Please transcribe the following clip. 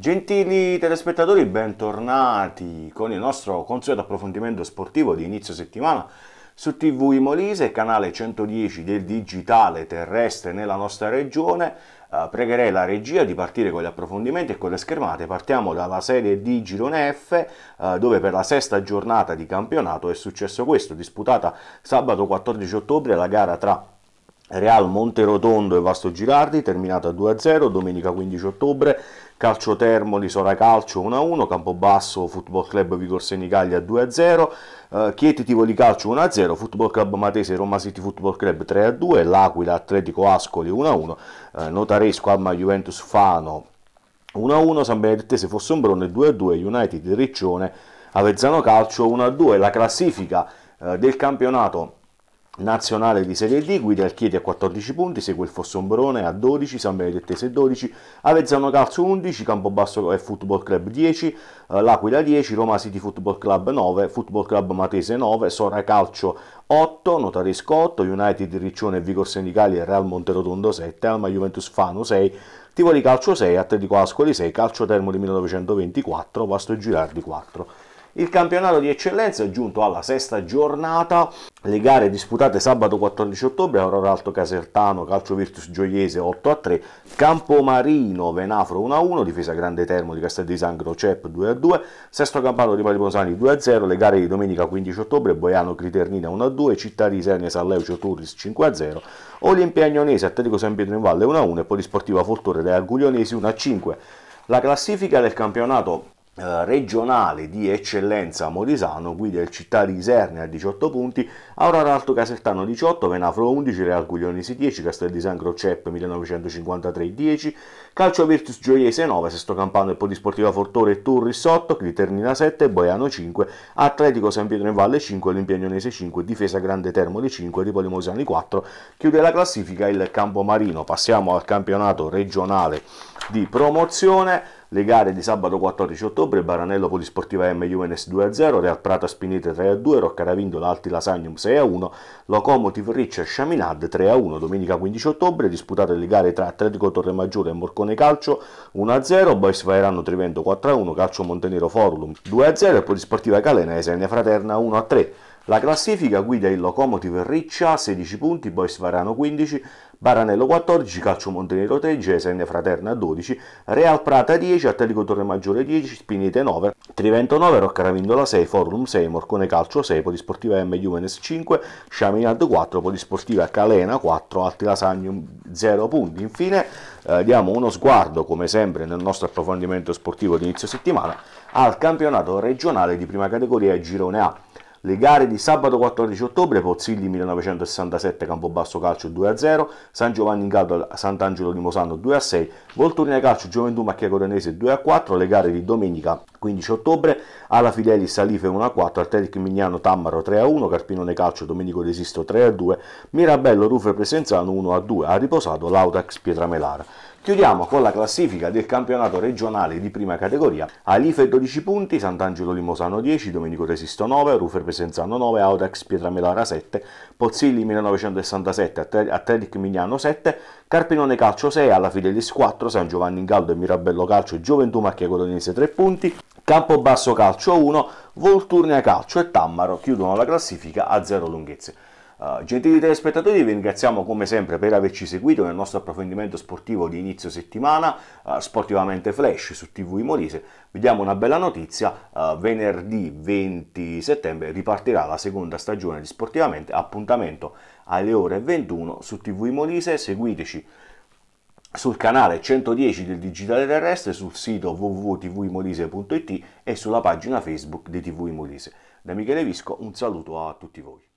Gentili telespettatori, bentornati con il nostro consueto approfondimento sportivo di inizio settimana su TV Molise, canale 110 del digitale terrestre nella nostra regione. Eh, pregherei la regia di partire con gli approfondimenti e con le schermate. Partiamo dalla serie di Girone F, eh, dove per la sesta giornata di campionato è successo questo, disputata sabato 14 ottobre la gara tra Real Monterotondo e Vasto Girardi, terminata 2-0 domenica 15 ottobre Calcio Termoli, Sora Calcio 1-1, Campobasso Football Club Vicorseni Caglia 2-0, eh, Chieti Tivoli Calcio 1-0, Football Club Matese Roma City Football Club 3-2, L'Aquila Atletico Ascoli 1-1, eh, Notaresco Alma Juventus Fano 1-1, San Benedettese Fossombrone 2-2, United Riccione Avezzano Calcio 1-2, la classifica eh, del campionato Nazionale di Serie D, guida il a 14 punti, segue il Fossombrone a 12, San Benedettese 12, Avezzano Calcio 11, Campobasso e Football Club 10, eh, L'Aquila 10, Roma City Football Club 9, Football Club Matese 9, Sora Calcio 8, Notaresco 8, United Riccione e Vigor Sindicali e Real Monterotondo 7, Alma Juventus Fano 6, Tivoli Calcio 6, Atletico Ascoli 6, Calcio Termo di 1924, Vasto Girardi 4. Il campionato di eccellenza è giunto alla sesta giornata le gare disputate sabato 14 ottobre, Aurora Alto Casertano, Calcio Virtus Gioiese 8-3, a Campomarino Venafro 1-1, a Difesa Grande Termo di Castel di Sangro CEP 2-2, a Sesto Campano di Paliposani 2-0, a le gare di domenica 15 ottobre, Boiano Criternina 1-2, a Città di Senia Salleucio Turris 5-0, a Olimpia Agnonese Atletico San Pietro in Valle 1-1 a e Polisportiva Fortore dei Arguglionesi 1-5. a La classifica del campionato eh, regionale di eccellenza Morisano guida il Città di Isernia a 18 punti, Aurora Alto Casertano 18, Venafro 11, Real Guglionisi 10, Castel di San Crocep 1953 10, Calcio Virtus Gioiese 9, Sesto Campano e Polisportiva Fortore Turris 8, Cliternina 7, Boiano 5, Atletico San Pietro in Valle 5, Olimpiagnonese 5, Difesa Grande Termoli 5, Ripoli Mosiani 4, chiude la classifica il Campo Marino. Passiamo al campionato regionale di promozione, le gare di sabato 14 ottobre, Baranello Polisportiva M Juvenes 2-0, Real Prato Spinete 3-2, Roccaravindola Alti Lasagnum 6-1, Locomotive Riccia Chaminade 3-1, domenica 15 ottobre disputate le gare tra Atletico Torremaggiore e Morcone Calcio 1-0, Bois Vairano Trivento 4-1, Calcio Montenero Forum 2-0 e Polisportiva Calenese N Fraterna 1-3. La classifica guida il Locomotive Riccia 16 punti, Bois Varano 15, Baranello 14, Calcio Montenero 3, Gesene Fraterna 12, Real Prata 10, Atletico Maggiore 10, Spinete 9, Trivento 9, Roccaravindola 6, Forum 6, Morcone Calcio 6, Polisportiva M Juvenes 5, Chaminade 4, Polisportiva Calena 4, Alti Lasagnum 0 punti. Infine eh, diamo uno sguardo, come sempre nel nostro approfondimento sportivo di inizio settimana, al campionato regionale di prima categoria Girone A le gare di sabato 14 ottobre, Pozzilli 1967, Campobasso Calcio 2-0, San Giovanni in Gallo, Sant'Angelo di Mosano 2-6, Volturnia Calcio, Gioventù Macchia Coronese 2-4, le gare di domenica 15 ottobre, alla Fidelis Salife 1-4, Atletic Mignano Tammaro 3-1, Carpinone Calcio Domenico Resisto 3-2, Mirabello Rufe Presenzano 1-2, ha riposato l'Autax Pietramelara. Chiudiamo con la classifica del campionato regionale di prima categoria. Alife 12 punti, Sant'Angelo Limosano 10, Domenico Resisto 9, Rufer Presenzano 9, Audax Pietramelara 7, Pozzilli 1967, Atletic Mignano 7, Carpinone Calcio 6, Alla Fidelis 4, San Giovanni in Ingaldo e Mirabello Calcio, Gioventù Macchia Colonese 3 punti, Campobasso Calcio 1, Volturnia Calcio e Tammaro chiudono la classifica a 0 lunghezze. Eh, gentili telespettatori, vi ringraziamo come sempre per averci seguito nel nostro approfondimento sportivo di inizio settimana, uh, sportivamente flash su TV Molise. Vi diamo una bella notizia, uh, venerdì 20 settembre ripartirà la seconda stagione di Sportivamente, appuntamento alle ore 21 su TV Molise, seguiteci sul canale 110 del Digitale Terrestre, sul sito www.tvmolise.it e sulla pagina Facebook di TV Molise. Da Michele Visco un saluto a tutti voi.